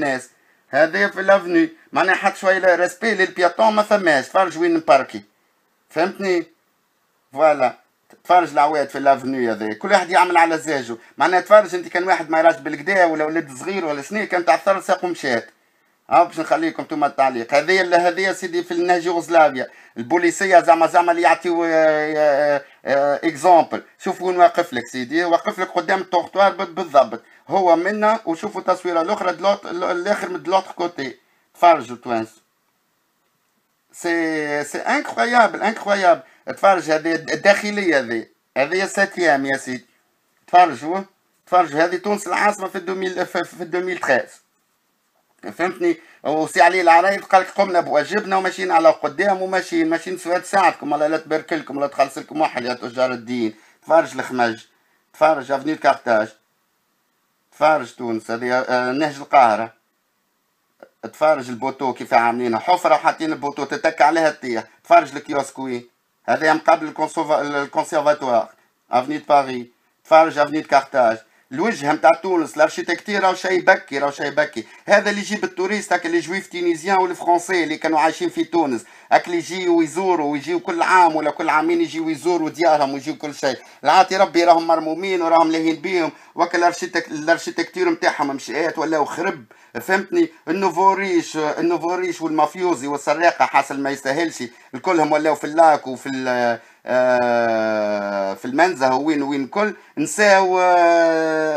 الناس هذا في لافني معناها حط شويه ريسبي للبياتون ما فماش تفرج وين نباركي فهمتني فوالا تفرج العواد في لافني هذا كل واحد يعمل على زاجو معناها تفرج انت كان واحد ما يراش بالكدا ولا ولد صغير ولا شنو كان تعثر ساق ومشات ها باش نخليكم انتوما التعليق هذه هذه سيدي في النهج يوغوسلافيا البوليسيه زعما زعما اللي يعطيو آه، آه، آه، اكزومبل آه، شوف وين واقف لك سيدي واقف لك قدام التورتوار بالضبط هو منا وشوفوا التصويره الاخرى دلوت الاخر من دلوت كوتي تفرجوا توانس سي سي انكرويابل انكرويابل تفرج هذه الداخليه هذه هذه ساتيام يا سيدي تفرجوا تفرجوا هذه تونس العاصمه في في 2013 فهمتني وسي عليه العرايد قال لك قمنا بواجبنا وماشيين على قدام وماشيين ماشيين سواء تساعدكم الله لا تبارك لكم ولا تخلص لكم واحد يا تجار الدين تفرج الخمج تفرج افني كارتاج تفرج تونس هذه آه، نهج القاهرة تفرج البوتو كيف عاملينها حفرة وحاطين البوتو تتك عليها تطيح تفرج الكيوسك وين هذا مقابل الكونسيرفاتوار افني باري تفرج افني كارتاج الوجه نتاع تونس الارشيتكتير راهو شيء بكي راهو شيء بكي هذا اللي يجيب التوريست هاك لي جويف تينيزيان والفرونسي اللي كانوا عايشين في تونس هاك اللي يجيو يزوروا ويجيو كل عام ولا كل عامين يجيو يزوروا ديارهم ويجيو كل شيء العاطي ربي راهم مرمومين وراهم لاهين بيهم الارشيتك الارشيتكتير نتاعهم مشات ولا خرب فهمتني النوفو ريش النوفو ريش والمافيوزي والسراقه حاصل ما يستاهلش الكلهم ولاو في اللاك وفي آه، في المنزه وين وين كل نساو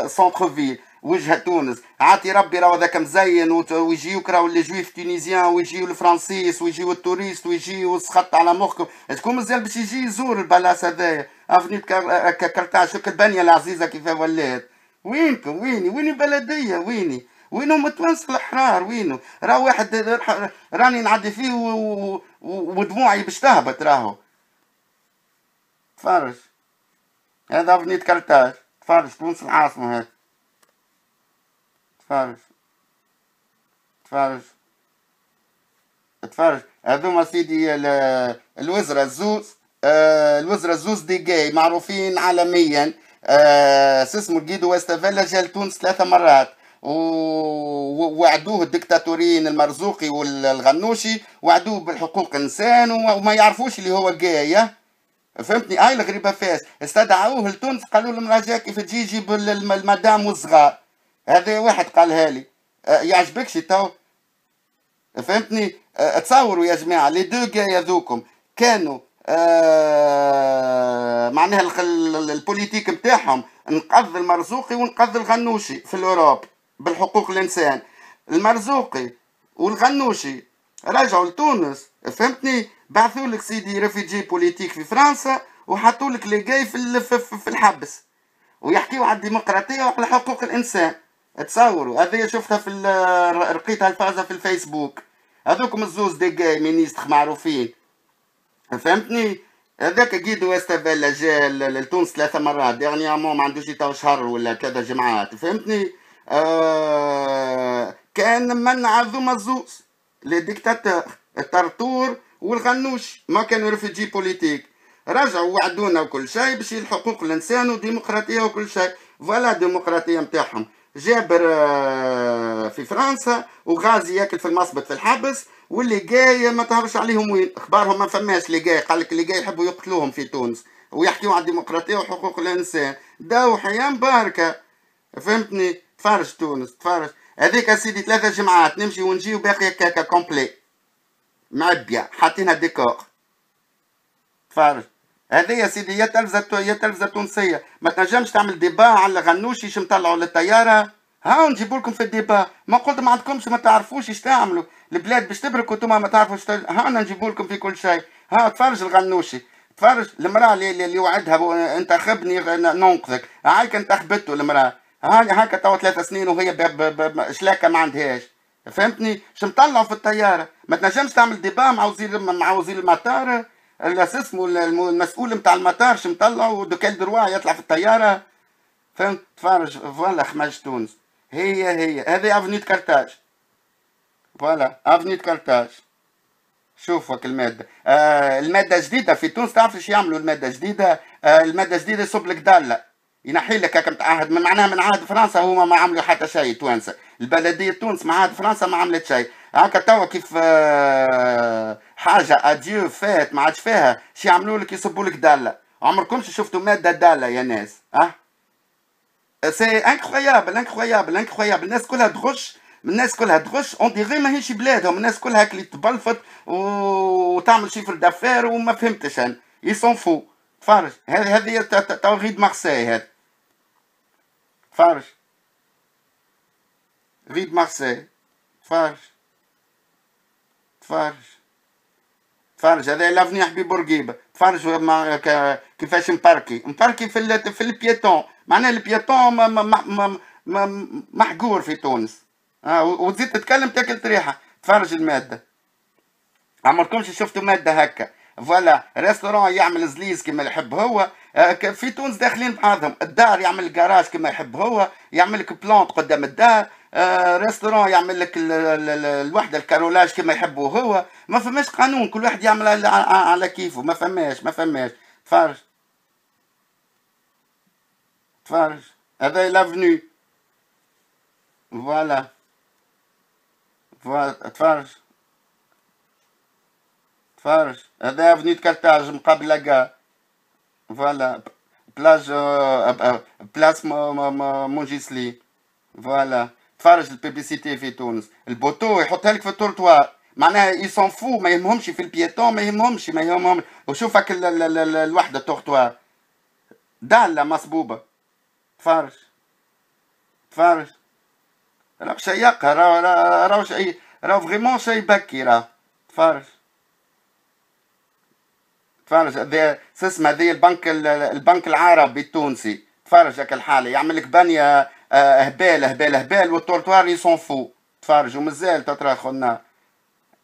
سونتر فيل وجهه تونس عاطي ربي راهو هذاك مزين ويجيوك راهو لي جويف تونيزيان ويجيو الفرنسيس ويجيو التوريست ويجيو سخط على مخكم تكون مزال باش يجي يزور البلاصه هذايا افني كرتاج شوك البنيه العزيزه كيف ولات وينكم ويني وين البلديه ويني وينو متونس الاحرار الحرار وينو راه واحد راني نعدي فيه ودموعي باش تهبط راهو تفرج هذا بنية كرتاج تفرج تونس العاصمة هاك تفرج تفرج تفرج هذوما سيدي الوزراء الزوز آه، الوزراء الزوز دي جاي معروفين عالميا آه اسمه جيدو واستفلا جا لتونس ثلاثة مرات ووعدوه الدكتاتوريين المرزوقي والغنوشي وعدوه بالحقوق الانسان وما يعرفوش اللي هو جاي فهمتني اي الغريبه فاس استدعوه لتونس قالوا لهم راجع كيف تجي جيب المدام والصغار هذا واحد قالها لي أه، يعجبكش تو فهمتني أه، تصوروا يا جماعه لي دو جاي ذوكم كانوا آه معناها البوليتيك نتاعهم نقض المرزوقي ونقض الغنوشي في الاوروب بالحقوق الانسان المرزوقي والغنوشي رجعوا لتونس فهمتني بعثوا لك سيدي ريفيجي بوليتيك في فرنسا وحطوا لك لي جاي في, في, في الحبس ويحكيوا على الديمقراطيه وعلى حقوق الانسان تصوروا هذه شفتها في رقيتها الفازة في الفيسبوك هذوكم الزوز دي جاي مينيستخ معروفين فهمتني هذاك جيدو استافيلا جا لتونس ثلاثة مرات ديرنيامون ما عندوش حتى شهر ولا كذا جمعات فهمتني آه كان من عظم الزوز لي ديكتاتور الطرطور والغنوش ما كانوا ريفوجي بوليتيك رجعوا وعدونا وكل شيء باش حقوق الانسان وديمقراطيه وكل شيء فوالا الديمقراطيه نتاعهم جابر آه، في فرنسا وغازي ياكل في المصبت في الحبس واللي جاي ما تهرش عليهم وين اخبارهم ما فماش اللي جاي قال لك اللي جاي يحبوا يقتلوهم في تونس ويحكيوا على الديمقراطيه وحقوق الانسان داو حياه مباركه فهمتني تفرج تونس تفرج هذيك سيدي ثلاثة جمعات نمشي ونجي وباقي هكاكا كومبلي معبية حاطينها ديكور تفرج هذه يا سيدي يا تلفزة يا تلفزة تونسية ما تنجمش تعمل ديبا على الغنوشي شو مطلعوا للطيارة هاو نجيبوا لكم في الديبا ما قلت ما عندكمش ما تعرفوش اش تعملوا البلاد باش تبرك وانتم ما تعرفوش تل... انا نجيبوا لكم في كل شيء ها تفرج الغنوشي تفرج المرأة اللي, اللي وعدها انتخبني ننقذك هاي كان المرأة هاني هاكا توا ثلاث سنين وهي شلاكه ما عندهاش فهمتني باش نطلعوا في الطياره ما تنجمش تعمل ديبا مع وزير مع وزير المطار اسمه المسؤول نتاع المطار باش نطلعوا دو كيل دروا يطلع في الطياره فهمت تفرج فوالا خماج تونس هي هي هذه افنيت كارتاج فوالا افنيت كارتاج شوفوا الماده آه الماده جديده في تونس تعرف ايش يعملوا الماده جديده آه الماده جديده يصب داله ينحي لك هكا متعهد من معناها من عهد فرنسا هما ما عملوا حتى شيء توانسه البلديه تونس مع عهد فرنسا ما عملت شيء هكا توا كيف آه، حاجه اديو فات ما عادش فيها شي يعملوا لك يصبوا لك داله عمركم شفتوا ماده داله يا ناس اه سي انكرويابل انكرويابل انكرويابل الناس كلها تغش الناس كلها تغش اون ديغي ماهيش بلادهم الناس كلها اللي تبلفط وتعمل شي في دافير وما فهمتش انا يسون فو فارج هذه هذه توغيد مارسي هذا تفرج غيد مارسي تفرج تفرج تفرج هذا لافني حبيب بورقيبه ك... كيفاش مباركي مباركي في ال... في البيتون معناها البيتون ما ما ما محقور في تونس آه وتزيد تتكلم تاكل تريحه تفرج الماده عمركمش شفتوا ماده هكا فوالا ريستوران يعمل زليز كما يحب هو آه، في تونس داخلين بعضهم الدار يعمل الكراج كما يحب هو يعمل لك بلونت قدام الدار آه، ريستوران يعمل لك الوحده الكارولاج كما يحبوا هو ما فماش قانون كل واحد يعمل على كيفه ما فماش ما فماش تفرج تفرج هذا لافنو فوالا تفرج تفرج هذا دو كارتاج مقابل كاع فوالا بلاج آه، بلاس مونجيسلي فوالا تفرج البيبليسيتي في تونس البوتو يحطها لك في التورتوار معناها يسون فو ما يهمهمش في البيتون ما يهمهمش ما يهمهم وشوفك الوحده التورتوار دالة مصبوبة تفرج تفرج راك شيق راهو راه شيء راهو فريمون شيء بكي راه تفرج تفرج شو اسمها هذه البنك البنك العربي التونسي تفرج هكا الحاله يعمل لك بنيه آه، هبال هبال هبال والتورتوار يسون فو تفرج ومازال خونا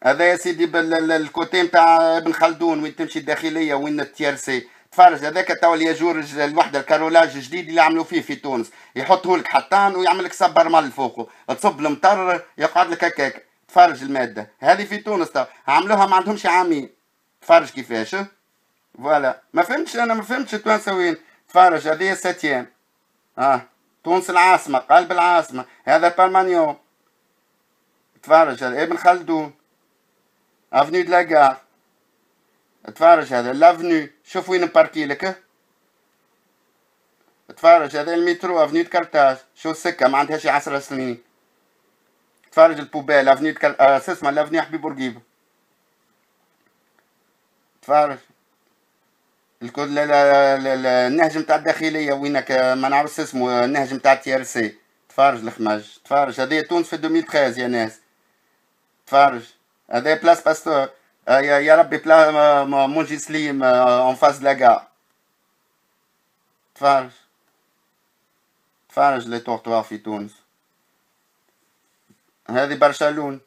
هذا يا سيدي بالكوتي نتاع ابن خلدون وين تمشي الداخليه وين التيرسي تفرج هذاك توا يجور الوحده الكارولاج الجديد اللي عملوا فيه في تونس يحطه لك حطان ويعمل لك سبر مال فوقه تصب المطر يقعد لك هكاك تفرج الماده هذه في تونس توا عملوها ما عندهمش عامين تفرج كيفاش فوالا ما فهمتش انا ما فهمتش التوانسه وين تفرج هذه ساتيام اه تونس العاصمه قلب العاصمه هذا بالمانيو تفرج هذا ابن خلدون افني دو لاكار تفرج هذا لافنيو شوف وين مباركي لك تفرج هذا المترو افني دو كارتاج شو السكه ما عندهاش 10 سنين تفرج البوبال افني دو كارتاج اسمها لافنيو حبيب بورقيبه تفرج الكود النهج نتاع الداخليه وينك ما نعرفش اسمه النهج نتاع تي ار سي تفرج الخماج تفرج هذه تونس في 2013 يا ناس تفرج هذا بلاس باستور آه، يا ربي بلا مونجي سليم اون فاس لاغا تفرج تفرج لي تورتوار في تونس هذه برشلون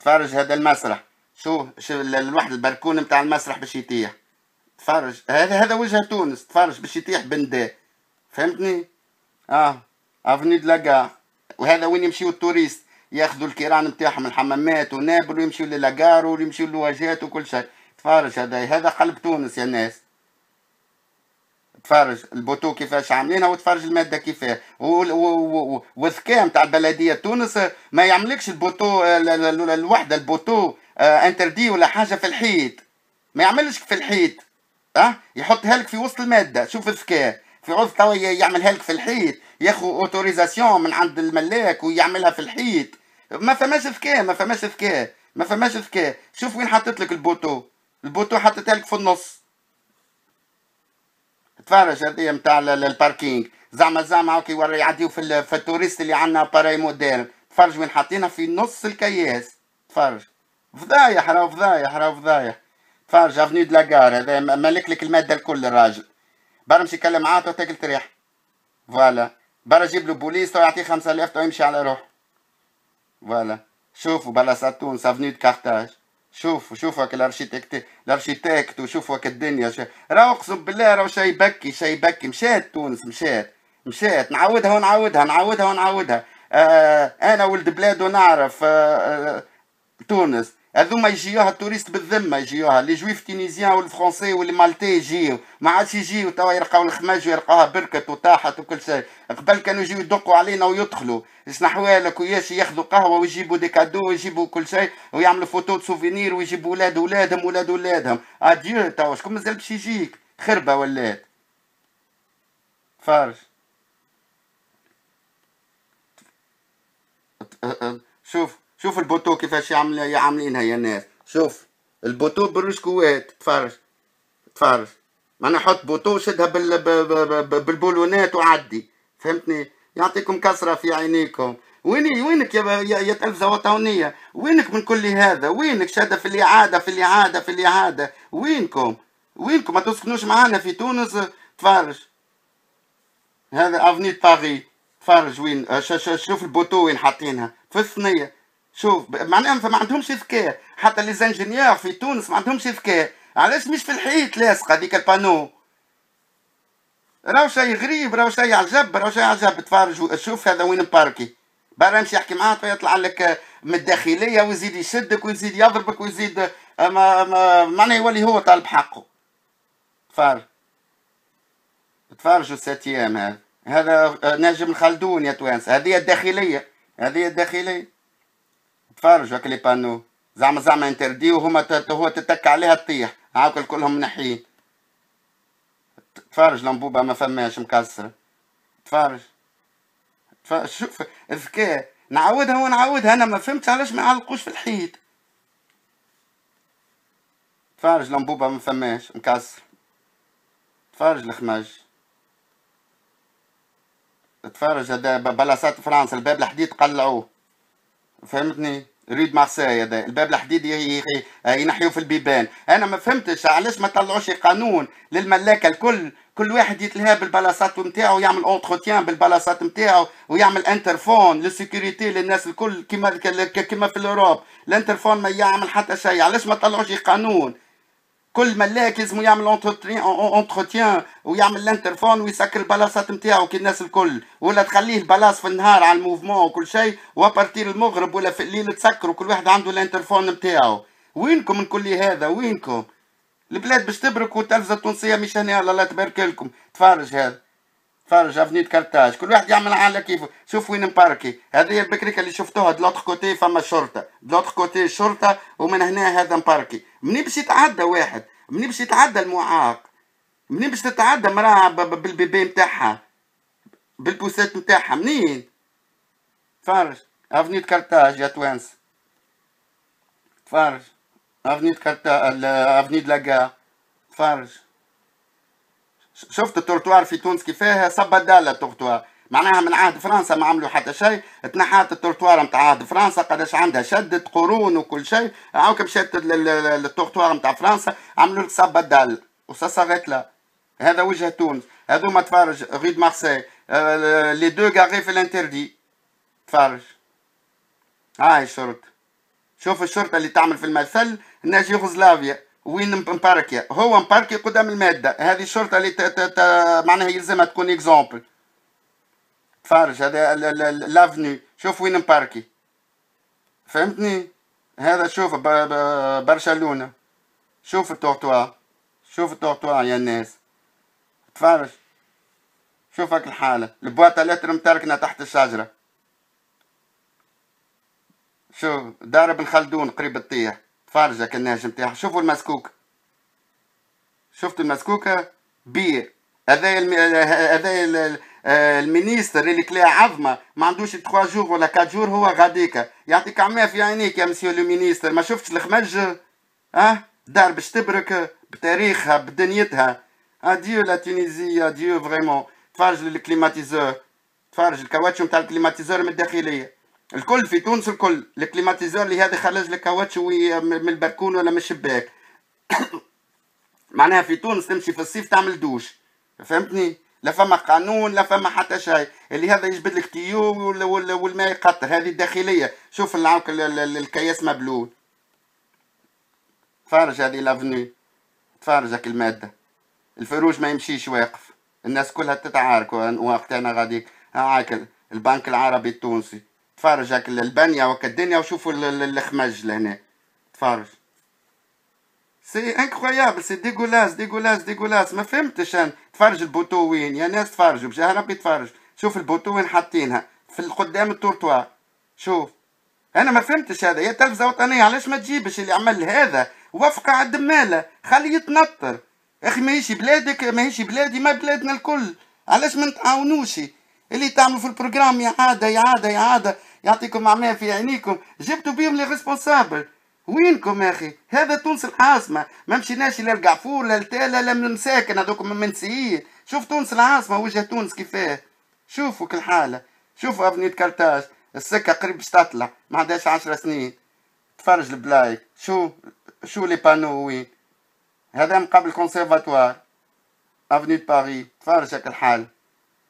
تفرج هذا المسرح شو شو الواحد البركون نتاع المسرح باش يطيح تفرج هذا هذا وجه تونس تفرج باش يطيح بندا فهمتني اه افني دلاكار وهذا وين يمشيو التوريست ياخذوا الكيران نتاعهم الحمامات ونابل ويمشيو للاكار ويمشيو للواجهات وكل شيء تفرج هذا هذا قلب تونس يا ناس تفرج البوتو كيفاش عاملينها وتفرج الماده كيفاه والذكاء نتاع البلديه تونس ما يعملكش البوتو الوحده البوتو آه، انتردي ولا حاجه في الحيط ما يعملش في الحيط اه يحطها لك في وسط الماده شوف الذكاء في عوض توا يعملها لك في الحيط ياخذ اوتوريزاسيون من عند الملاك ويعملها في الحيط ما فماش ذكاء ما فماش ذكاء ما فماش ذكاء شوف وين حطيت لك البوتو البوتو حطيتها لك في النص تفرج هذه نتاع الباركينغ زعما زعما اوكي ورا يعديو في, في التوريست اللي عندنا باراي موديرن تفرج وين حاطينها في نص الكياس تفرج فضايح راهو فضايح راهو فضايح تفرج افنيو دو لاكار هذا مالك لك الماده الكل الراجل برا مشي يكلم عاطل تاكل تريح فوالا برا جيب له بوليس تو يعطيه 5000 تو يمشي على روحه فوالا شوفوا بلاصة تونس افنيو دو كارتاج شوفوا شوفوا هاك الارشيتكت الارشيتكت وشوفوا هاك الدنيا راهو اقسم بالله راهو شي بكي شي بكي مشات تونس مشات مشات نعاودها ونعاودها نعاودها ونعاودها آه, آه، انا ولد بلاد ونعرف آه،, آه تونس هذوما يجيوها التوريست بالذمه يجيوها لي جويف تينيزيان والفرونسي والمالتي يجيو ما عادش يجيو توا يلقاو الخماج ويلقاوها بركت وطاحت وكل شيء قبل كانوا يجيو يدقوا علينا ويدخلوا شنو حوالك وياش ياخذوا قهوه ويجيبوا دي كادو ويجيبوا كل شيء ويعملوا فوتو سوفينير ويجيبوا ولاد ولادهم ولاد ولادهم اديو توا شكون مازال باش يجيك خربه ولات فارش أه، أه، أه، شوف شوف البوتو كيفاش يعمل عاملينها يا ناس شوف البوتو بالرشكوات تفرج تفرج ما نحط بوتو شدها بال... بالبولونات وعدي فهمتني يعطيكم كسره في عينيكم وين وينك يا يا تلفزه وطنيه وينك من كل هذا وينك شاده في الاعاده في الاعاده في الاعاده وينكم وينكم ما تسكنوش معانا في تونس تفرج هذا افني باري تفرج وين شوف البوتو وين حاطينها في الصنيه شوف معناها ما عندهمش ذكاء حتى لي زانجينيور في تونس ما عندهمش ذكاء علاش مش في الحيط لاصقه هذيك البانو راهو شيء غريب راهو شيء عجب راهو شيء عجب تفرجوا شوف هذا وين مباركي برا يمشي يحكي معاه طيب يطلع لك من الداخليه ويزيد يشدك ويزيد يضربك ويزيد ما ما معناه يولي هو طالب حقه تفرج تفرجوا ستيام هذا هذا نجم الخلدون يا توانسه هذه الداخليه هذه الداخليه تفرجوا هكا لي بانو زعما زعما انتردي وهما هو تتك عليها تطيح هاك كلهم منحيين تفرج لمبوبة ما فماش مكسرة تفرج تفرج شوف ذكاء نعاودها ونعاودها انا ما فهمتش علاش ما يعلقوش في الحيط تفرج لمبوبة ما فماش مكسرة تفرج الخماج تفرج هذا بلاصات فرنسا الباب الحديد قلعوه فهمتني ريد مارسي هذا الباب الحديدي ينحيو في البيبان انا ما فهمتش علاش ما طلعوش قانون للملاكه الكل كل واحد يتلهى بالبلاصات نتاعو يعمل اونتروتيان بالبلاصات نتاعو ويعمل انترفون للسيكوريتي للناس الكل كما كما في الاوروب الانترفون ما يعمل حتى شيء علاش ما طلعوش قانون كل ملاك لازم يعمل اونتروتيان ويعمل الانترفون ويسكر البلاصات نتاعو كي الناس الكل ولا تخليه البلاص في النهار على الموفمون وكل شيء وابارتير المغرب ولا في الليل تسكر وكل واحد عنده الانترفون نتاعو وينكم من كل هذا وينكم البلاد باش تبرك والتلفزه التونسيه مش هنا الله تبارك لكم تفرج هذا تفرج افني كارتاج كل واحد يعمل على كيفه شوف وين مباركي هذه البكريكه اللي شفتوها دلوتر كوتي فما الشرطه دلوتر كوتي الشرطه ومن هنا هذا مباركي منين باش يتعدى واحد منين باش يتعدى المعاق منين باش تتعدى مراه بالبيبي نتاعها بالبوسات نتاعها منين فارش افنيت كارتاج يا توانس فارج افنيت كارتا افنيت لاكا فارج شفت التورتوار في تونس كيفاه صبا دالا التورتوار معناها من عهد فرنسا ما عملوا حتى شيء تنحات التورتوار نتاع عهد فرنسا قداش عندها شدت قرون وكل شيء كي مشات للتورتوار نتاع فرنسا عملوا لك صب الدال وسصغت لها هذا وجه تونس هذو ما تفرج غيد مارسي لي دو غاري في الانتردي تفرج هاي الشرطة شوف الشرطة اللي تعمل في المثل ناجي يوغوسلافيا وين مباركيا هو مباركي قدام المادة هذه الشرطة اللي معناها يلزمها تكون اكزومبل فارج هذا لافني شوف وين مباركي فهمتني هذا شوف برشلونه شوف التورتوا شوف التورتوا يا الناس تفرج شوف هاك الحاله البواطه لتر متركنه تحت الشجره شوف دار ابن خلدون قريب تطيح تفرج هاك الناس نتاعها شوفوا المسكوك شفتوا المسكوكه بير هذايا هذايا آه، المينيستر اللي كلاه عظمه ما عندوش 3 جور ولا 4 جور هو غاديكا يعطيك عماه في عينيك يا مسيو لو مينيستر ما شفتش الخمج اه دار باش تبرك بتاريخها بدنيتها اديو لا تونيزي اديو فريمون تفرج للكليماتيزور تفرج الكواتش نتاع الكليماتيزور من الداخليه الكل في تونس الكل الكليماتيزور اللي هذا خرج لك كاواتشو من البركون ولا من الشباك معناها في تونس تمشي في الصيف تعمل دوش فهمتني لا فما قانون لا فما حتى شيء اللي هذا يجبد لك تيو والماء يقطر هذه الداخليه شوف العوك الكياس مبلول تفرج هذه لافني تفرجك الماده الفروج ما يمشيش واقف الناس كلها تتعارك وقت انا غادي هاك البنك العربي التونسي تفرجك البنيه وكالدنيا وشوفوا الخمج لهنا تفرج سي انكرويابل سي ديغولاس ديغولاس ديغولاس ما فهمتش انا تفرج البوتو وين يا ناس تفرجوا باش ربي تفرج شوف البوتو وين حاطينها في قدام التورتوار شوف انا ما فهمتش هذا يا تلفزه وطنيه علاش ما تجيبش اللي عمل هذا وفق على ماله خليه يتنطر اخي ماهيش بلادك ماهيش بلادي ما بلادنا الكل علاش ما نتعاونوش اللي تعملوا في البروغرام يا عاده يا عاده يا عاده يعطيكم عماه في عينيكم جبتوا بيهم لي ريسبونسابل وينكم يا اخي هذا تونس العاصمه ما مشيناش لا لقعفور لا لتالا لا من المساكن هذوك من منسيين شوف تونس العاصمه وجه تونس كيفاه شوفوا كل حاله شوفوا ابنية كرتاج السكه قريب باش تطلع ما عندهاش 10 سنين تفرج البلاي شو شو لي بانو وين هذا مقابل كونسيرفاتوار افني باري تفرج كل حاله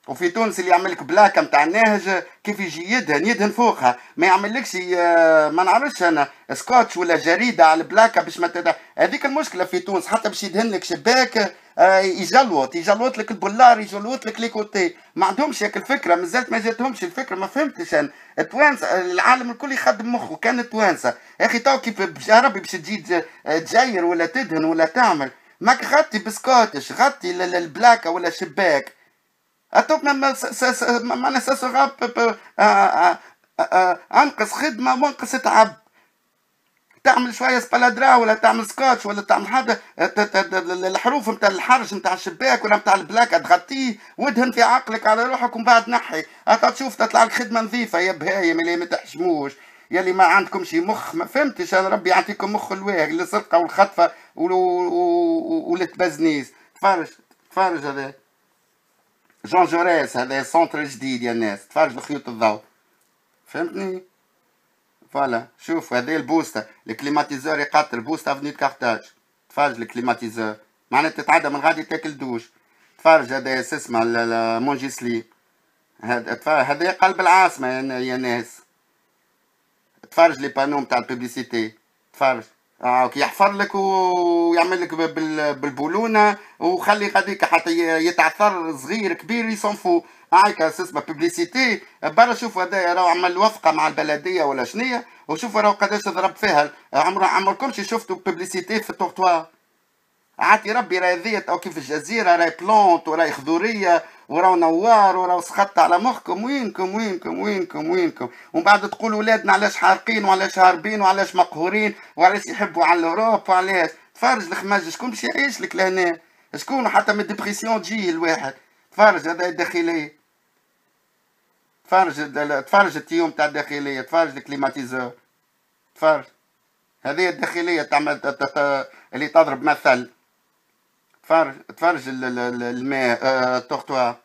وفي تونس اللي يعمل لك بلاكه نتاع الناهج كيف يجي يدهن يدهن فوقها ما يعملكش آه، ما نعرفش انا سكوتش ولا جريده على البلاكه باش ما هذيك المشكله في تونس حتى باش يدهن لك شباك آه، يجلوط يجلوط لك البولار يجلوط لك لي كوتي ما عندهمش هيك الفكره مازالت ما جاتهمش الفكره ما فهمتش انا التوانسه العالم الكل يخدم مخه كان التوانسه يا اخي تو كيف يا ربي باش تجي تجير آه، ولا تدهن ولا تعمل ماك غطي بسكوتش غطي البلاكه ولا شباك اتوقع معنى ساسراب انقص خدمه وانقص تعب تعمل شويه سبلادرا ولا تعمل سكوتش ولا تعمل حاجه الحروف نتاع الحرج نتاع الشباك ولا نتاع البلاكه تغطيه ودهن في عقلك على روحك ومن بعد نحي حتى تشوف تطلع لك خدمه نظيفه يا بهايم اللي ما تحشموش اللي ما عندكمش مخ ما فهمتش انا ربي يعطيكم مخ الواهي للسرقه والخطفه والتبزنيز تفرج تفرج هذا جون جوريس هذا سونتر جديد يا ناس تفرجوا خيوط الضوء فهمتني فوالا شوف هذا البوستا الكليماتيزور يقاتل بوستة افنيت كارتاج تفرج الكليماتيزور معناتها تتعدى من غادي تاكل دوش تفرج هذا اسمه مونجيسلي هذا هذا قلب العاصمة يا ناس تفرج لي بانو نتاع الببليسيتي تفرج آه يحفر لك ويعمل لك بالبولونه وخلي غاديك حتى يتعثر صغير كبير يصنفو هاكا آه اسمها بيبليسيتي برا شوف هذايا راه عمل وفقه مع البلديه ولا شنيه وشوفوا راهو قداش ضرب فيها عمر عمركم شفتوا بيبليسيتي في التورتوار عاتي ربي راهي ذيت او كيف الجزيره راهي بلونت وراهي خضوريه وراو نوار وراو سخط على مخكم وينكم وينكم وينكم وينكم ومن بعد تقولوا ولادنا علاش حارقين وعلاش هاربين وعلاش مقهورين وعلاش يحبوا على الاوروب وعلاش تفرج الخماج شكون باش يعيش لك لهنا شكون حتى من ديبريسيون تجي الواحد تفرج هذا الداخليه تفرج تفرج التيوم تاع الداخليه تفرج الكليماتيزور تفرج هذه الداخليه تعمل اللي تضرب مثل تفرج تفرج الماء آه، التورتوار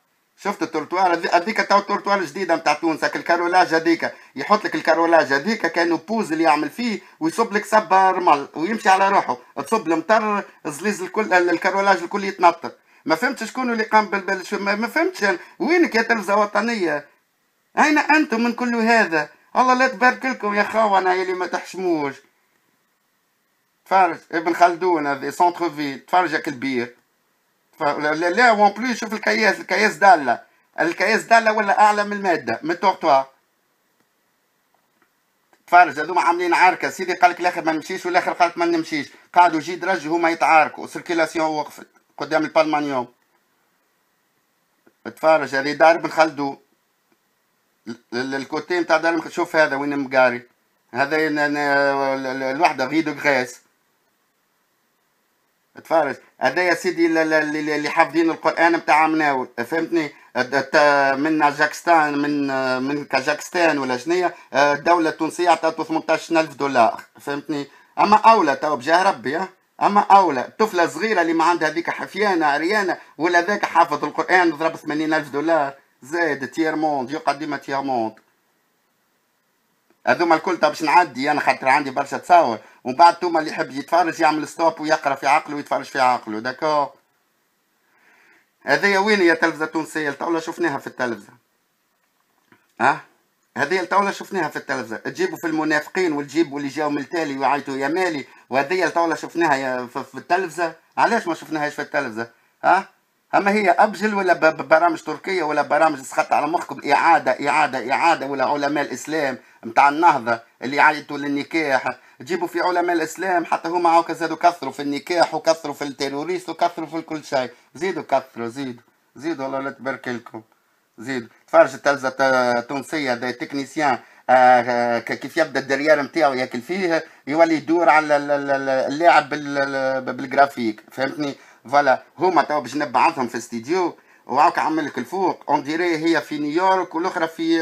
شفت التورتوار هذيك تو التورتوار الجديده نتاع تونس هاك الكارولاج هذيك يحط لك الكارولاج هذيك كانه بوز اللي يعمل فيه ويصب لك صب رمل ويمشي على روحه تصب المطر الزليز الكل الكارولاج الكل يتنطر ما فهمتش شكون اللي قام بالبال ما فهمتش وينك يا تلفزه وطنيه اين انتم من كل هذا الله لا تبارك لكم يا خوانا اللي ما تحشموش تفرج ابن خلدون هذا سونتر في تفرج كبير لا, لا وان بلو شوف الكياس الكياس دالة الكياس دالة ولا أعلى من المادة من التورتوار تفرج هذوما عاملين عركة سيدي قالك الآخر ما نمشيش والآخر قالك ما نمشيش قعدوا جي درج هما يتعاركوا سيركيلاسيون وقفت قدام البالمانيوم تفرج هذه دار ابن خلدون الكوتين نتاع دار شوف هذا وين مقاري هذا الوحدة غيدو غريس اتفرج هذا يا سيدي اللي حافظين القران نتاع مناول فهمتني من كازاكستان من من كازاكستان ولا شنيا آه، الدوله التونسيه عطاتو 18000 دولار فهمتني اما اولى تو بجاه ربي اما اولى طفله صغيره اللي ما عندها هذيك حفيانه عريانه ولا ذاك حافظ القران ضرب 80000 دولار زائد تير موند يقعد موند هذوما الكل باش نعدي انا خاطر عندي برشا تصاور ومن بعد توما اللي يحب يتفرج يعمل ستوب ويقرا في عقله ويتفرج في عقله داكور هذيا وين هي تلفزه تونسيه التولا شفناها في التلفزه ها هذه التولا شفناها في التلفزه تجيبوا في المنافقين وتجيبوا اللي جاوا من التالي ويعيطوا يا مالي وهذه التولا شفناها في التلفزه علاش ما شفناهاش في التلفزه ها اما هي ابجل ولا برامج تركيه ولا برامج سخط على مخكم اعاده اعاده اعاده ولا علماء الاسلام نتاع النهضه اللي يعيطوا للنكاح جيبوا في علماء الاسلام حتى هما عاوك زادوا كثروا في النكاح وكثروا في التيروريست وكثروا في كل شيء زيدوا كثروا زيدوا زيدوا الله لا تبارك لكم زيدوا تفرج التلفزه تونسيه دي تكنيسيان آه, آه، كيف يبدا الدريار نتاعو ياكل فيه يولي يدور على اللاعب بالجرافيك فهمتني فوالا هما تو باش نبعثهم في استديو وعاوك عمل لك الفوق اون ديري هي في نيويورك والاخرى في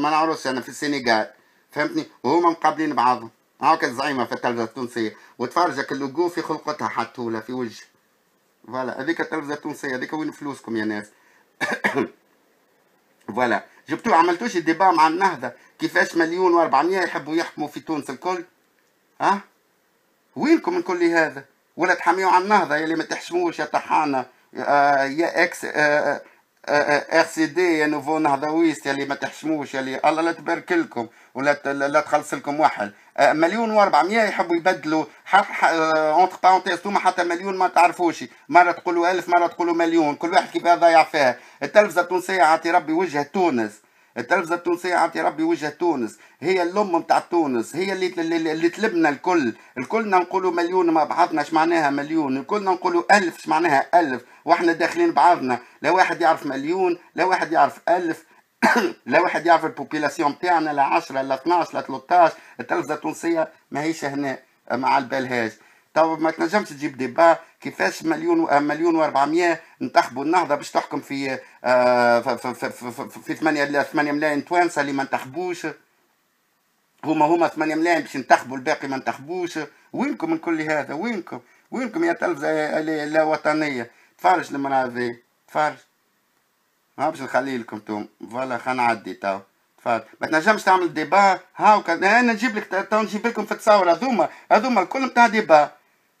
ما نعرفش انا في السنغال فهمتني وهما مقابلين بعضهم هاكا الزعيمه في التلفزه التونسيه وتفرجك اللوجو في خلقتها حطوله في وجه فوالا هذيك التلفزه التونسيه هذيك وين فلوسكم يا ناس فوالا جبتو عملتوش الديبا مع النهضه كيفاش مليون و400 يحبوا يحكموا في تونس الكل ها أه؟ وينكم من كل هذا ولا تحميوا على النهضه يا اللي ما تحشموش يا طحانه آه، يا اكس آه، آه، ار سي دي يا نوفو نهضويست اللي ما تحشموش اللي الله لا تبارك لكم ولا لا تخلص لكم واحد مليون و400 يحبوا يبدلوا اونت بارونتيز انتوما حتى مليون ما تعرفوش مره تقولوا ألف مره تقولوا مليون كل واحد كيف ضايع فيها التلفزه التونسيه عطي ربي وجه تونس التلفزه التونسيه عم ربي وجه تونس هي الام نتاع تونس هي اللي اللي تلبنا الكل الكلنا نقولوا مليون ما بعضنا اش معناها مليون الكلنا نقولوا الف اش معناها الف واحنا داخلين بعضنا لا واحد يعرف مليون لا واحد يعرف الف لا واحد يعرف البوبيلاسيون نتاعنا لا 10 لا 12 لا 13 التلفزه التونسيه ماهيش هنا مع على تو ما تنجمش تجيب ديبا كيفاش مليون و آه، مليون و400 انتخبوا النهضه باش تحكم في آه، في في, في, 8 8 ملايين توانسه اللي ما انتخبوش هما هما 8 ملايين باش ينتخبوا الباقي ما انتخبوش وينكم من كل هذا وينكم وينكم يا تلفزه لا وطنيه تفرج المراه هذه تفرج ها باش نخلي لكم توم فوالا خلينا نعدي تو ما تنجمش تعمل ديبا هاو انا نجيب لك تو نجيب لكم في التصاور هذوما هذوما الكل نتاع ديبا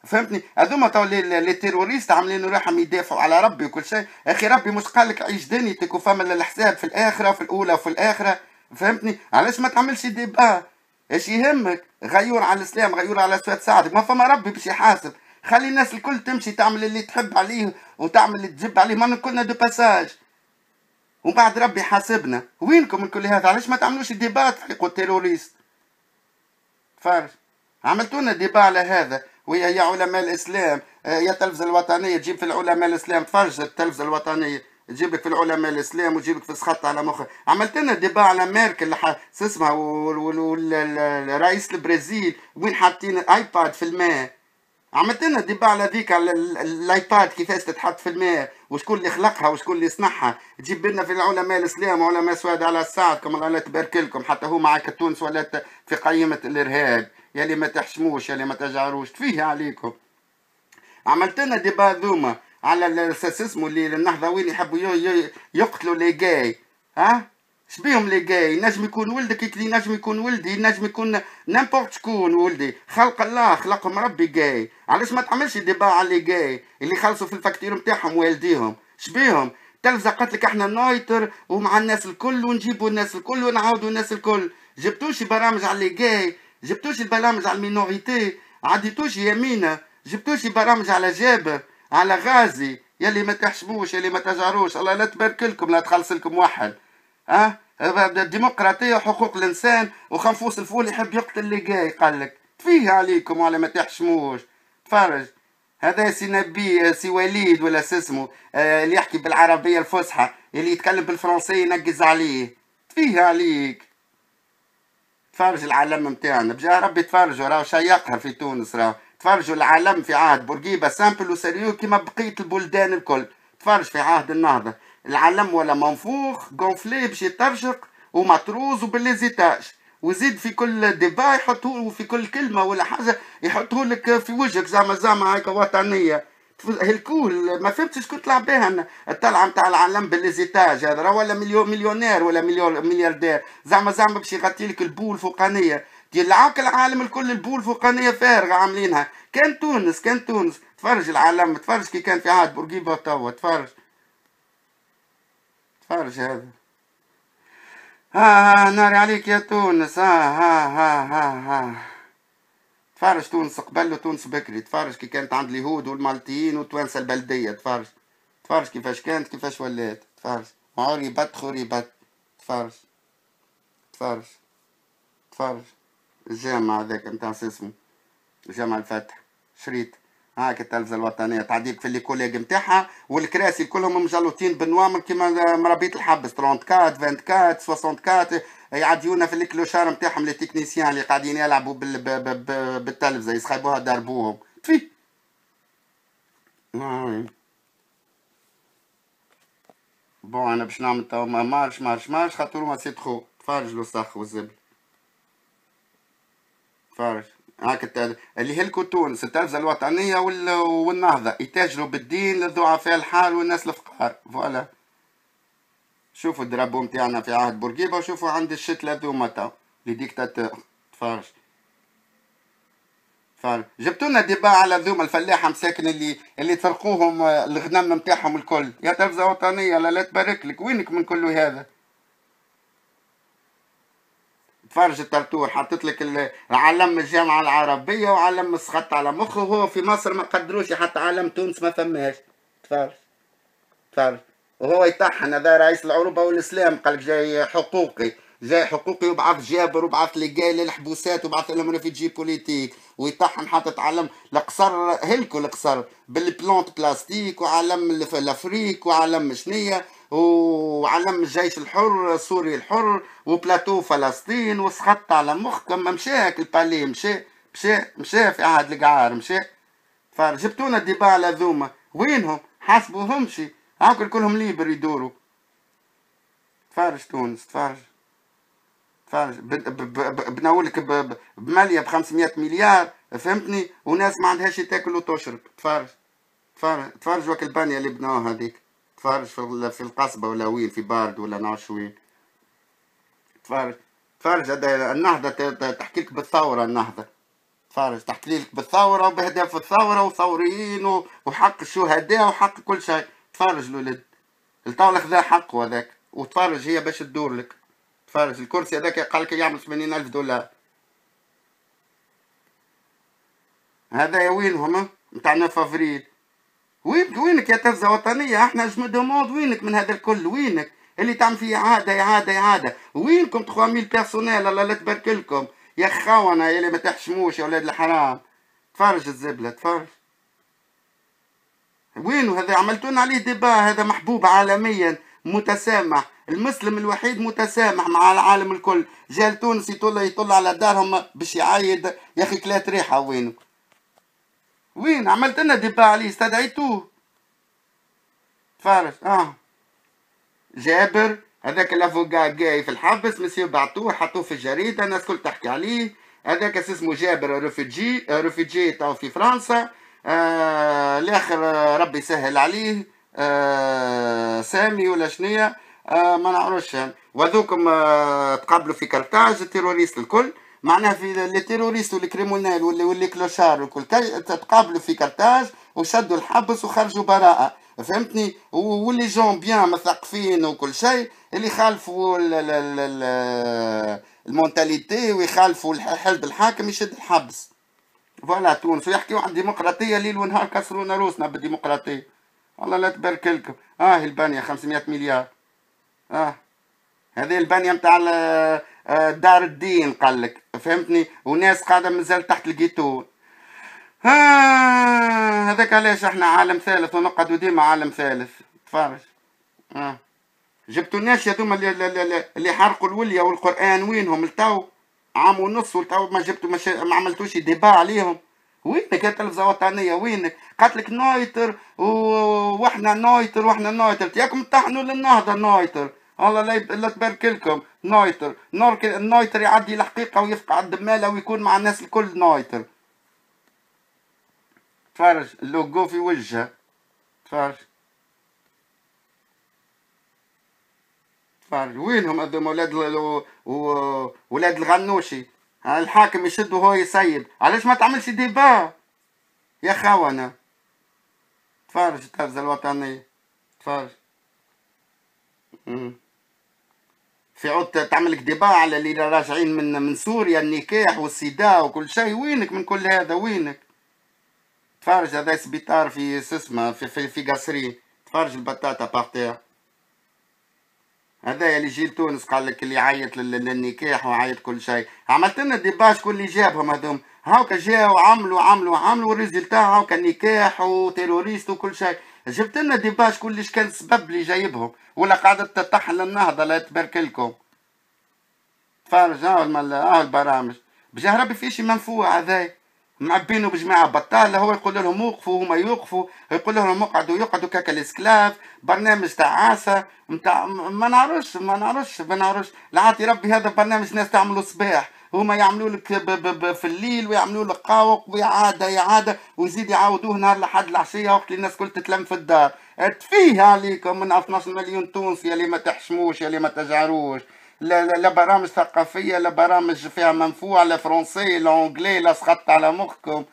فهمتني هذوما تو لي تيروريست عاملين روحهم يدافعوا على ربي وكل شيء اخي ربي مش قال لك عيش دنيتك وفما الحساب في الاخره في الاولى وفي الاخره فهمتني علاش ما تعملش ديبا آه. ايش يهمك غيور على الاسلام غيور على سواد سعدك ما فما ربي باش يحاسب خلي الناس الكل تمشي تعمل اللي تحب عليه وتعمل اللي تجب عليه ما كلنا دو باساج وبعد ربي حاسبنا وينكم من كل هذا علاش ما تعملوش ديبات حقوا التيروريست فارس عملتونا ديبا على هذا ويا يا علماء الاسلام آه، يا التلفزه الوطنيه تجيب في العلماء الاسلام تفرج التلفزه الوطنيه تجيبك في العلماء الاسلام وتجيبك في سخط على مخك عملت لنا ديبا على ميركل شو اسمها ورئيس البرازيل وين حاطين ايباد في الماء عملت لنا ديبا على ذيك على الايباد كيفاش تتحط في الماء وشكون اللي خلقها وشكون اللي صنعها تجيب لنا في العلماء الاسلام وعلماء سواد على الساعة كما الله تبارك لكم حتى هو معك تونس ولات في قائمه الارهاب يا اللي ما تحشموش يا اللي ما تجعروش فيه عليكم عملت لنا ديبا ذوما على اسمه اللي النهضويين يحبوا يقتلوا لي جاي ها شبيهم لي جاي نجم يكون ولدك كي نجم يكون ولدي نجم يكون نامبورت شكون ولدي خلق الله خلقهم ربي جاي علاش ما تعملش ديبا على لي جاي اللي خلصوا في الفاكتير نتاعهم والديهم شبيهم التلفزه قالت لك احنا نايتر ومع الناس الكل ونجيبوا الناس الكل ونعاودوا الناس الكل جبتوش برامج على لي جاي جبتوش البرامج على المينوريتي عديتوش يمين جبتوش برامج على جابر على غازي يلي ما تحشموش يلي ما تجاروش الله لا تبارك لكم لا تخلص لكم واحد اه الديمقراطية وحقوق الإنسان وخنفوس الفول يحب يقتل اللي جاي قال لك تفيه عليكم ولا ما تحشموش تفرج هذا سي نبي سي وليد ولا سسمو آه، اللي يحكي بالعربية الفصحى اللي يتكلم بالفرنسية ينقز عليه تفيه عليك تفرج العالم نتاعنا بجا ربي تفرجوا راهو شيقها في تونس راهو تفرجوا العالم في عهد بورقيبه سامبل وسريو كيما بقيه البلدان الكل تفرج في عهد النهضه العالم ولا منفوخ غونفلي باش يترجق ومطروز وبالليزيتاج وزيد في كل ديبا يحطوه في كل كلمه ولا حاجه يحطوه لك في وجهك زعما زعما هكا وطنيه هالكول ما فهمتش شكون تلعب بها الطلعه نتاع العالم بالليزيتاج هذا راه ولا مليون مليونير ولا مليون ملياردير زعما زعما باش يغطي لك البول فوقانيه يلعاك العالم الكل البول فوقانيه فارغه عاملينها كان تونس كان تونس تفرج العالم تفرج كي كان في عهد بورقيبه توا تفرج تفرج هذا آه, آه ناري عليك يا تونس آه آه آه آه, آه. تفارش تونس قبل وتونس بكري تفارش كي كانت عند اليهود والمالطيين والتوانسه البلديه تفارش تفارش كيفاش كانت كيفاش ولات تفارش عوري بط خوري بط تفارش تفارش تفارش الجامع هذاك نتاع اسمه جامع الفتح شريط هاك التلفزه الوطنيه تعديك في لي كوليغ نتاعها والكراسي كلهم مجلوتين بنوامر كيما مرابيط الحبس 34 24 64 يعديونا في الكلوشار نتاعهم لي تكنيسيان اللي قاعدين يلعبوا بالتلفزه يسخيبوها داربوهم في تفي بون انا باش نعمل توا مارش مارش مارش خاطر ما سي تخو تفرج لو الصخ والزبل تفرج هاك اللي هلكوا تونس التلفزه الوطنيه والنهضه يتاجروا بالدين للضعفاء الحال والناس الفقار فوالا شوفوا الدرابو نتاعنا في عهد بورقيبه وشوفوا عند الشتله ذوما تو لي ديكتاتور تفرج جبتونا ديبا على ذوما الفلاحه مساكن اللي اللي تسرقوهم آه، الغنم نتاعهم الكل يا تلفزه وطنيه لا لا تبارك لك وينك من كل هذا تفرج الترتور حطيت لك علم الجامعه العربيه وعلم السخط على مخه وهو في مصر ما قدروش حتى علم تونس ما فماش تفرج تفرج وهو يطحن هذا رئيس العروبه والاسلام قال لك جاي حقوقي جاي حقوقي وبعث جابر وبعث لقايل للحبوسات وبعث لهم ريفيجي بوليتيك ويطحن حتى تعلم القصر هلكوا القصر بالبلونت بلاستيك وعلم الافريك وعلم شنيه وعلم الجيش الحر السوري الحر وبلاتو فلسطين وسخط على مشى مشاك البالي مشى مشى مشى في عهد القعار مشى فجبتونا الدباع هذوما ذوما وينهم شي هاكل كلهم ليبر يدوروا تفارج تونس تفارج تفارج بناولك بماليه ب 500 مليار فهمتني وناس ما عندهاش تاكل وتشرب تفارج تفارج تفارج واك البانيه اللي بناوها هذيك تفارج في القصبه ولا وين في بارد ولا شو وين تفارج تفارج النهضه تحكي لك بالثوره النهضه تفارج تحكي لك بالثوره وبهدف الثوره وثوريين وحق الشهداء وحق كل شيء تفرج الولد الطاولة خذا حقه هذاك وتفرج هي باش تدور لك تفرج الكرسي هذاك قال لك يعمل 80 ألف دولار هذا يا وينهم نتاعنا فافريل وين وينك يا ترزة وطنية احنا جمد دوموند وينك من هذا الكل وينك اللي تعمل فيه عادة عادة عادة وينكم 3000 بيرسونيل الله لا تبارك لكم يا خونة يا اللي ما تحشموش يا ولاد الحرام تفرج الزبلة تفرج وينو هذا عملتون عليه دبا هذا محبوب عالميا متسامح المسلم الوحيد متسامح مع العالم الكل جا لتونس يطل يطل على دارهم باش يعايد يا اخي كلات ريحه وينو وين عملت لنا دبا عليه استدعيتوه فارس اه جابر هذاك الافوكا جاي في الحبس مسيو بعتوه حطوه في الجريده الناس كل تحكي عليه هذاك اسمه جابر رفيجي رفيجي تو في فرنسا الاخر آه، آه، ربي يسهل عليه آه، سامي ولا شنية ما نعرفش وذوكم تقابلوا في كرتاج التيروريست الكل معناها في لي تيروريست والكريمونيل واللي واللي كلوشار والكل تقابلوا في كرتاج وشدوا الحبس وخرجوا براءة فهمتني واللي جون بيان مثقفين وكل شيء اللي خالفوا المونتاليتي ويخالفوا حلب الحاكم يشد الحبس فوالا تونس ويحكيو عن ديمقراطية ليل ونهار كسرونا روسنا بالديمقراطية والله لا تبارك لكم اه البانيا 500 مليار اه هذه البانيا نتاع آه، دار الدين قال لك فهمتني وناس قاعده مازال تحت ها آه هذاك علاش احنا عالم ثالث ونقعدوا ديما عالم ثالث تفرج اه جبتوا الناس هذوما اللي, اللي, اللي حرقوا الوليه والقران وينهم لتو عام ونص ولتو ما جبتوا مش... ما عملتوش ديبا عليهم وينك يا التلفزه الوطنيه وينك قالت لك نايتر و... واحنا نايتر واحنا نايتر ياكم طحنوا للنهضه نايتر الله لا, يب... لا تبارك لكم نور نورك... نايتر يعدي الحقيقه ويفقع الدماله ويكون مع الناس الكل نايتر تفرج اللوجو في وجهه تفرج فارج وينهم هذوما ولاد ولاد الغنوشي الحاكم يشد وهو يسيب علاش ما تعملش ديبا يا خوانا تفرج التلفزه الوطنيه تفرج في عود تعمل ديبا على اللي راجعين من من سوريا النكاح والسيدا وكل شيء وينك من كل هذا وينك تفرج هذا سبيطار في سسمه في في, في قصرين تفرج البطاطا باغ هذا اللي جيل تونس قال لك اللي يعيط للنكاح وعيط كل شيء عملت لنا ديباش شكون اللي جابهم هذوم هاكا جاو عملوا عملوا عملوا والريزلتا هاكا نكاح وتيروريست وكل شيء جبت لنا ديباش شكون اللي كان السبب اللي جايبهم ولا قاعده تطحن النهضه لا تبارك لكم تفرج هاو البرامج بجاه ربي في شي منفوع هذايا معبينه بجماعة بطالة هو يقول لهم وقفوا هما يوقفوا يقول لهم اقعدوا يقعدوا كاكا الاسكلاف برنامج تاع عاصه ما نعرفش ما نعرفش ما نعرفش لعاتي ربي هذا برنامج ناس تعملوا صباح هما يعملوا لك في الليل ويعملوا لك قاوق ويعادة يعادة ويزيد يعاودوه نهار لحد العشية وقت اللي الناس كل تتلم في الدار تفيه عليكم من 12 مليون تونسي اللي ما تحشموش اللي ما تجعروش لا برامج ثقافيه لا برامج فيها منفوع لا فرونسي لا اونجلي لا سقطت على مخكم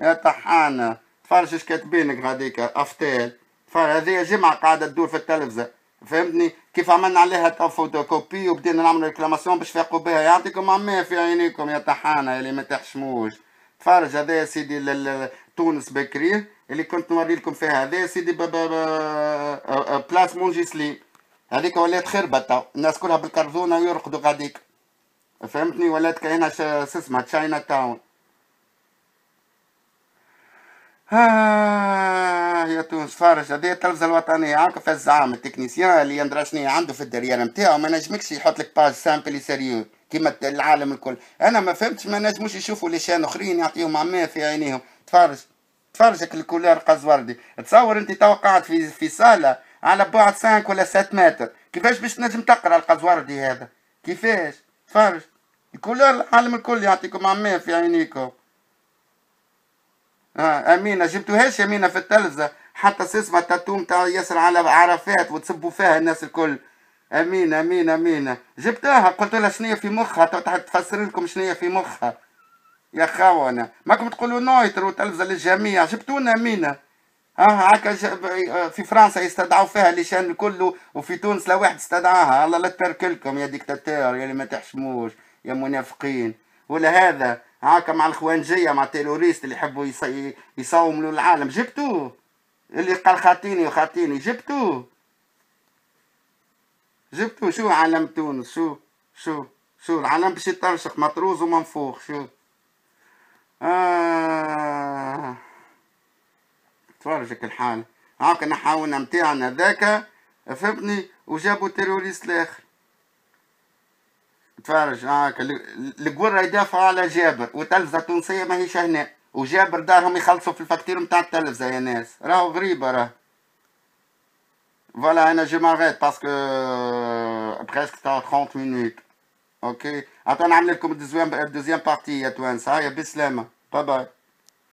يا طحانه تفرج اش كاتبينك غاديك افتال هذه جمعه قاعده تدور في التلفزه فهمتني كيف عملنا عليها فوتوكوبي وبدينا نعملوا ريكلاماسيون باش فاقوا بها يعطيكم عماه في عينيكم يا طحانه اللي ما تحشموش تفرج هذا يا سيدي تونس بكري اللي كنت نوري لكم فيها هذا يا سيدي بلاس مونجي سليم هذيك ولات خير بطة الناس كلها بالكرزونة ويرقدوا غاديك فهمتني ولات كاينة اسمها تشاينا تاون آه يا تونس فارش هذه التلفزة الوطنية هاكا فاز الزعام التكنيسيان اللي يندرى شنو عنده في الدريان نتاعو ما نجمكش يحط لك باج سامبل سيريو كيما العالم الكل انا ما فهمتش ما نجموش يشوفوا شان اخرين يعطيهم عماه في عينيهم تفرج تفرجك قز قزوردي تصور انت تو في في صاله على بعد 5 ولا 7 متر كيفاش باش تنجم تقرا القزوردي هذا كيفاش تفرج كل العالم الكل يعطيكم عمية في عينيكم آه امينه جبتوهاش امينه في التلفزه حتى سسمة تاتو نتاع ياسر على عرفات وتسبوا فيها الناس الكل أمينة أمينة أمينة جبتها قلت لها شنية في مخها تفسر لكم شنية في مخها يا خاونا ماكم تقولوا نويتر وتلفزه للجميع جبتونا امينه اه هكا في فرنسا يستدعوا فيها لشان كله الكل وفي تونس لا واحد استدعاها الله لا تركلكم يا ديكتاتور يا اللي ما تحشموش يا منافقين ولا هذا هاكا مع الخوانجيه مع التيروريست اللي يحبوا يصوموا العالم جبتوه اللي قال خاطيني وخاطيني جبتوه جبتوه شو علم تونس شو شو شو العالم باش يطرشق مطروز ومنفوخ شو آه تفرجك الحال هاكا نحاونا نتاعنا ذاك فهمتني وجابوا تيروريست الاخر تفرج هاكا القرة يدافع على جابر والتلفزة التونسية ماهيش هنا وجابر دارهم يخلصوا في الفاكتير نتاع التلفزة يا ناس راهو غريبة راه فوالا انا جو ماريت باسكو بريسك تاع 30 مينوت اوكي عطا نعمل لكم الدوزيام بارتي يا توانسة هيا بالسلامة باي باي